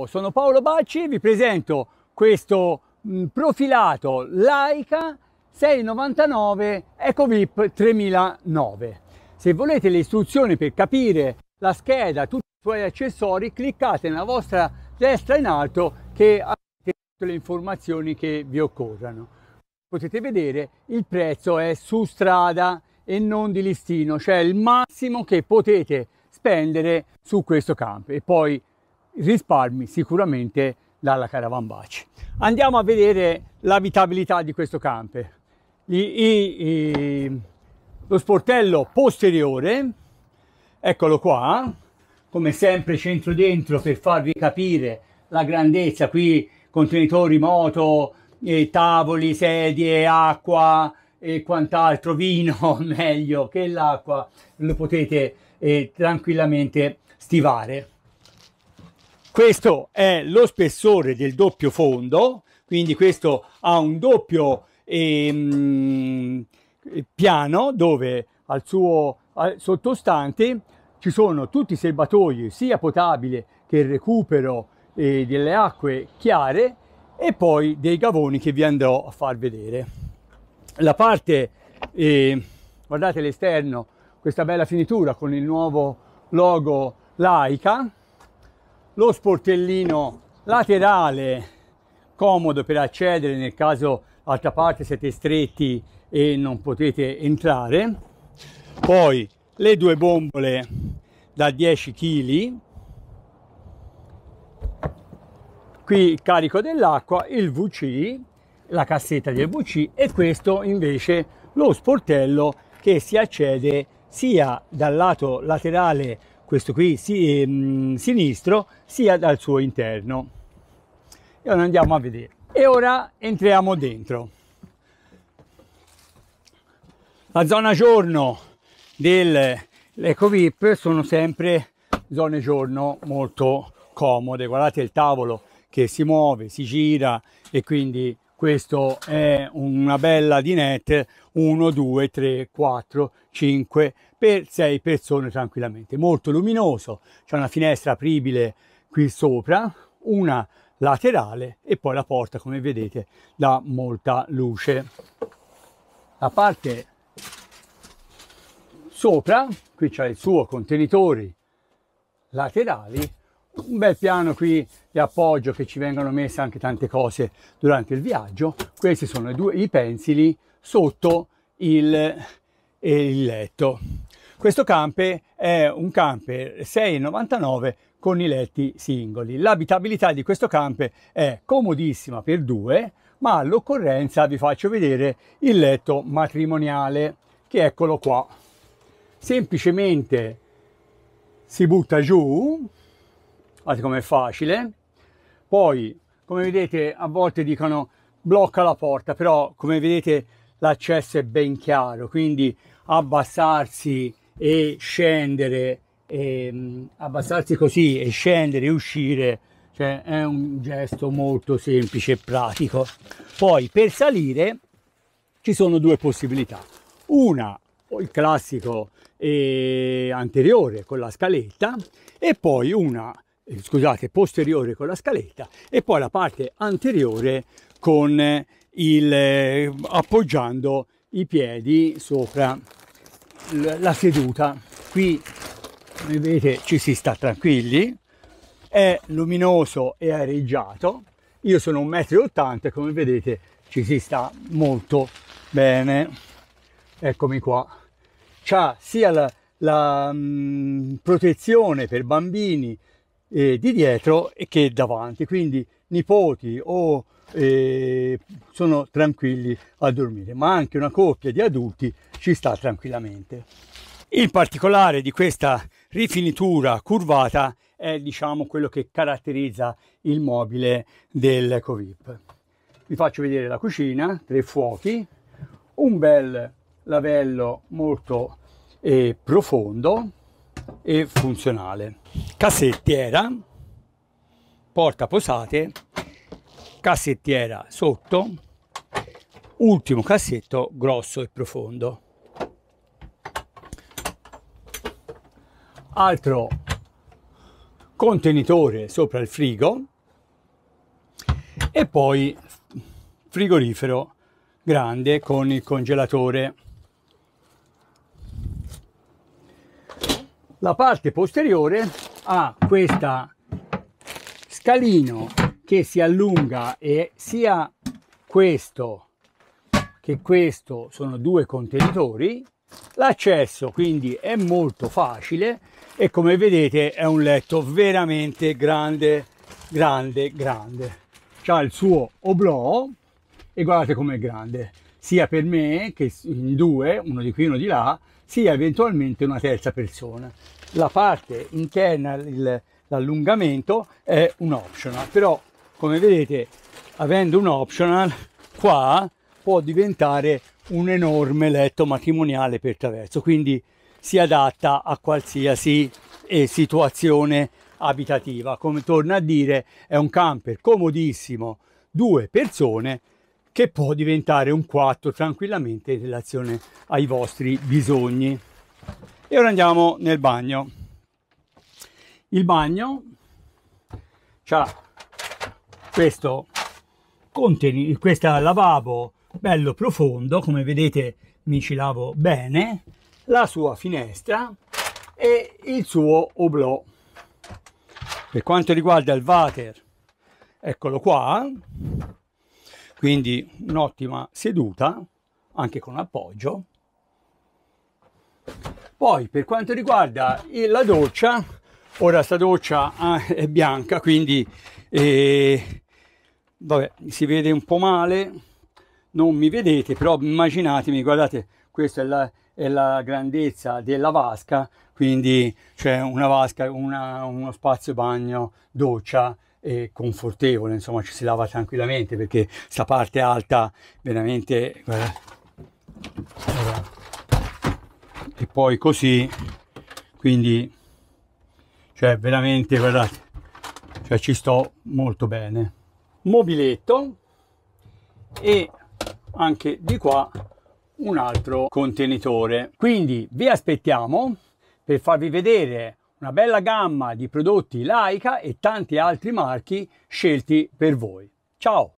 Oh, sono Paolo Bacci, e vi presento questo profilato Laika 699 EcoVip 3009. Se volete le istruzioni per capire la scheda, tutti i suoi accessori, cliccate nella vostra destra in alto che avete tutte le informazioni che vi occorrano. Potete vedere il prezzo è su strada e non di listino, cioè il massimo che potete spendere su questo campo e poi risparmi sicuramente dalla caravan baci. Andiamo a vedere l'abitabilità di questo camper. I, i, i, lo sportello posteriore, eccolo qua, come sempre centro dentro per farvi capire la grandezza, qui contenitori moto, eh, tavoli, sedie, acqua e quant'altro, vino meglio che l'acqua, lo potete eh, tranquillamente stivare. Questo è lo spessore del doppio fondo, quindi questo ha un doppio ehm, piano dove al suo al sottostante ci sono tutti i serbatoi sia potabile che il recupero eh, delle acque chiare e poi dei gavoni che vi andrò a far vedere. La parte, eh, guardate l'esterno, questa bella finitura con il nuovo logo laica lo sportellino laterale comodo per accedere nel caso altra parte siete stretti e non potete entrare poi le due bombole da 10 kg qui il carico dell'acqua il vc la cassetta del vc e questo invece lo sportello che si accede sia dal lato laterale questo qui si, mh, ehm, sinistro sia dal suo interno. E ora andiamo a vedere. E ora entriamo dentro. La zona giorno ecco vip sono sempre zone giorno molto comode. Guardate il tavolo che si muove, si gira e quindi questo è una bella dinette 1 2 3 4 5 per 6 persone tranquillamente molto luminoso c'è una finestra apribile qui sopra una laterale e poi la porta come vedete dà molta luce la parte sopra qui c'è il suo contenitori laterali un bel piano qui di appoggio che ci vengono messe anche tante cose durante il viaggio. Questi sono i, due, i pensili sotto il, il letto. Questo camper è un camper 6,99 con i letti singoli. L'abitabilità di questo camper è comodissima per due, ma all'occorrenza vi faccio vedere il letto matrimoniale, che eccolo qua. Semplicemente si butta giù, come è facile. Poi, come vedete, a volte dicono blocca la porta, però come vedete l'accesso è ben chiaro, quindi abbassarsi e scendere, e, ehm, abbassarsi così e scendere e uscire, cioè è un gesto molto semplice e pratico. Poi per salire ci sono due possibilità. Una, il classico e eh, anteriore con la scaletta e poi una eh, scusate, posteriore con la scaletta e poi la parte anteriore con eh, il, eh, appoggiando i piedi sopra la seduta. Qui come vedete ci si sta tranquilli, è luminoso e areggiato. Io sono 1,80 m come vedete ci si sta molto bene. Eccomi qua. C'ha sia la, la mh, mm, protezione per bambini eh, di dietro che davanti, quindi nipoti o eh, sono tranquilli a dormire, ma anche una coppia di adulti ci sta tranquillamente. Il particolare di questa rifinitura curvata è diciamo quello che caratterizza il mobile del Covip. Vi faccio vedere la cucina, tre fuochi, un bel lavello molto eh, profondo e funzionale cassettiera, porta posate, cassettiera sotto, ultimo cassetto grosso e profondo. Altro contenitore sopra il frigo e poi frigorifero grande con il congelatore la parte posteriore ha questa scalino che si allunga e sia questo che questo sono due contenitori l'accesso quindi è molto facile e come vedete è un letto veramente grande grande grande c'ha il suo oblò e guardate com'è grande sia per me che in due uno di qui e uno di là sia eventualmente una terza persona. La parte interna, il, l'allungamento, è un optional, però come vedete avendo un optional qua può diventare un enorme letto matrimoniale per traverso, quindi si adatta a qualsiasi eh, situazione abitativa. Come torna a dire, è un camper comodissimo, due persone che può diventare un 4 tranquillamente in relazione ai vostri bisogni. E ora andiamo nel bagno. Il bagno ha questo conteni, questa lavabo bello profondo, come vedete mi ci lavo bene, la sua finestra e il suo oblò. Per quanto riguarda il water, eccolo qua, quindi un'ottima seduta, anche con appoggio. Poi per quanto riguarda la doccia, ora sta doccia ah, è bianca, quindi eh, vabbè, si vede un po' male, non mi vedete, però immaginatemi, guardate, questa è la, è la grandezza della vasca, quindi c'è cioè una vasca, una, uno spazio bagno, doccia, eh, confortevole, insomma ci si lava tranquillamente perché sta parte alta veramente... Guarda, guarda. E poi così, quindi, cioè veramente, guardate, cioè ci sto molto bene. Mobiletto e anche di qua un altro contenitore. Quindi vi aspettiamo per farvi vedere una bella gamma di prodotti Laika e tanti altri marchi scelti per voi. Ciao!